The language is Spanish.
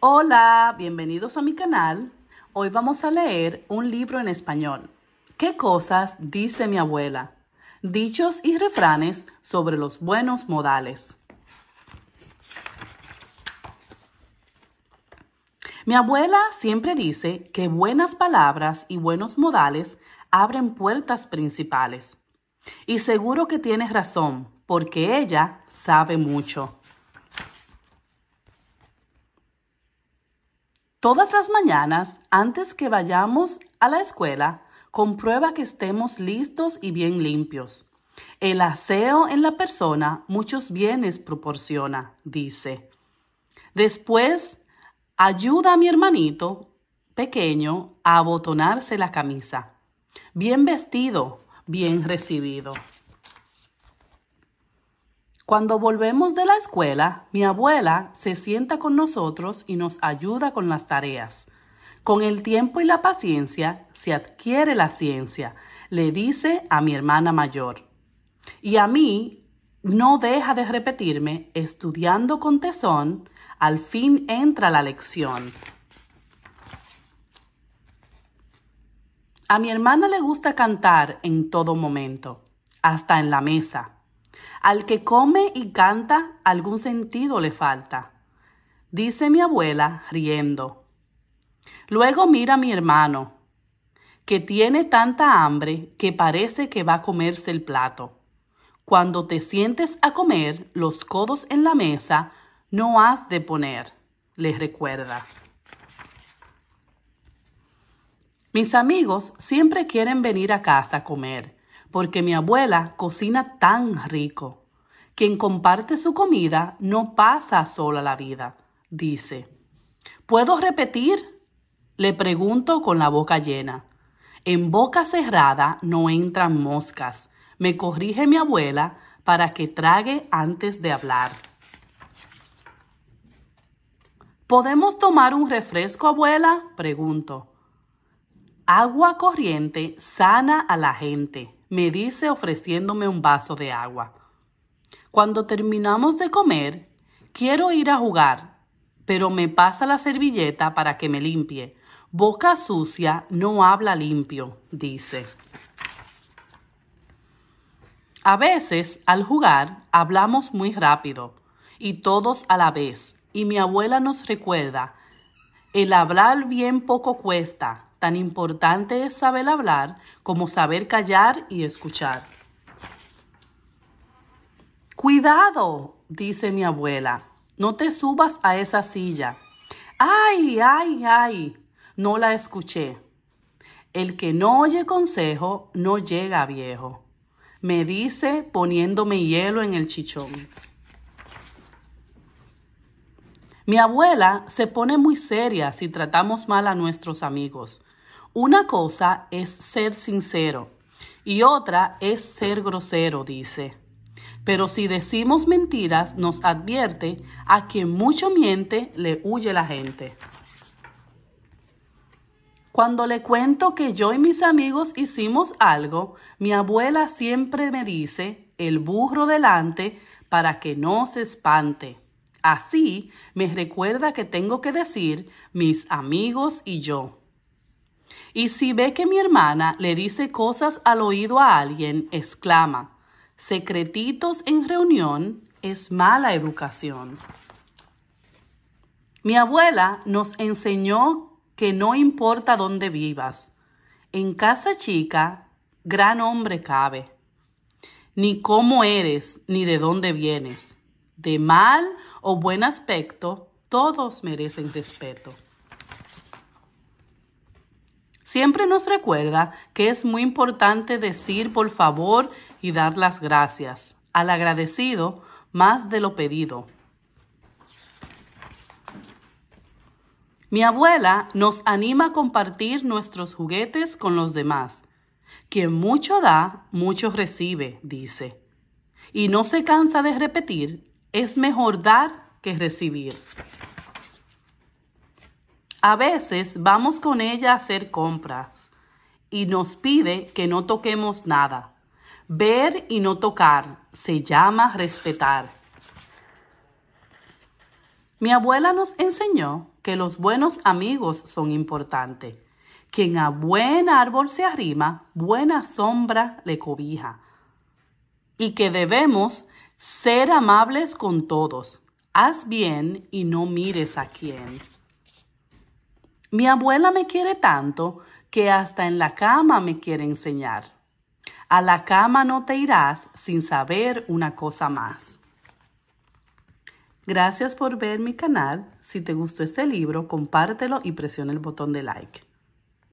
Hola, bienvenidos a mi canal. Hoy vamos a leer un libro en español. ¿Qué cosas dice mi abuela? Dichos y refranes sobre los buenos modales. Mi abuela siempre dice que buenas palabras y buenos modales abren puertas principales. Y seguro que tienes razón, porque ella sabe mucho. Todas las mañanas, antes que vayamos a la escuela, comprueba que estemos listos y bien limpios. El aseo en la persona muchos bienes proporciona, dice. Después, ayuda a mi hermanito pequeño a abotonarse la camisa. Bien vestido, bien recibido. Cuando volvemos de la escuela, mi abuela se sienta con nosotros y nos ayuda con las tareas. Con el tiempo y la paciencia se adquiere la ciencia, le dice a mi hermana mayor. Y a mí no deja de repetirme, estudiando con tesón, al fin entra la lección. A mi hermana le gusta cantar en todo momento, hasta en la mesa. Al que come y canta, algún sentido le falta, dice mi abuela riendo. Luego mira a mi hermano, que tiene tanta hambre que parece que va a comerse el plato. Cuando te sientes a comer, los codos en la mesa no has de poner, les recuerda. Mis amigos siempre quieren venir a casa a comer porque mi abuela cocina tan rico. Quien comparte su comida no pasa sola la vida, dice. ¿Puedo repetir? Le pregunto con la boca llena. En boca cerrada no entran moscas, me corrige mi abuela para que trague antes de hablar. ¿Podemos tomar un refresco, abuela? Pregunto. Agua corriente sana a la gente, me dice ofreciéndome un vaso de agua. Cuando terminamos de comer, quiero ir a jugar, pero me pasa la servilleta para que me limpie. Boca sucia no habla limpio, dice. A veces, al jugar, hablamos muy rápido y todos a la vez. Y mi abuela nos recuerda, el hablar bien poco cuesta, tan importante es saber hablar como saber callar y escuchar. Cuidado, dice mi abuela, no te subas a esa silla. Ay, ay, ay, no la escuché. El que no oye consejo no llega viejo, me dice poniéndome hielo en el chichón. Mi abuela se pone muy seria si tratamos mal a nuestros amigos. Una cosa es ser sincero y otra es ser grosero, dice. Pero si decimos mentiras, nos advierte a quien mucho miente, le huye la gente. Cuando le cuento que yo y mis amigos hicimos algo, mi abuela siempre me dice, el burro delante, para que no se espante. Así me recuerda que tengo que decir mis amigos y yo. Y si ve que mi hermana le dice cosas al oído a alguien, exclama, secretitos en reunión es mala educación. Mi abuela nos enseñó que no importa dónde vivas, en casa chica gran hombre cabe, ni cómo eres, ni de dónde vienes de mal o buen aspecto, todos merecen respeto. Siempre nos recuerda que es muy importante decir por favor y dar las gracias al agradecido más de lo pedido. Mi abuela nos anima a compartir nuestros juguetes con los demás. Quien mucho da, mucho recibe, dice. Y no se cansa de repetir es mejor dar que recibir. A veces vamos con ella a hacer compras y nos pide que no toquemos nada. Ver y no tocar se llama respetar. Mi abuela nos enseñó que los buenos amigos son importantes. Quien a buen árbol se arrima, buena sombra le cobija. Y que debemos ser amables con todos. Haz bien y no mires a quién. Mi abuela me quiere tanto que hasta en la cama me quiere enseñar. A la cama no te irás sin saber una cosa más. Gracias por ver mi canal. Si te gustó este libro, compártelo y presiona el botón de like.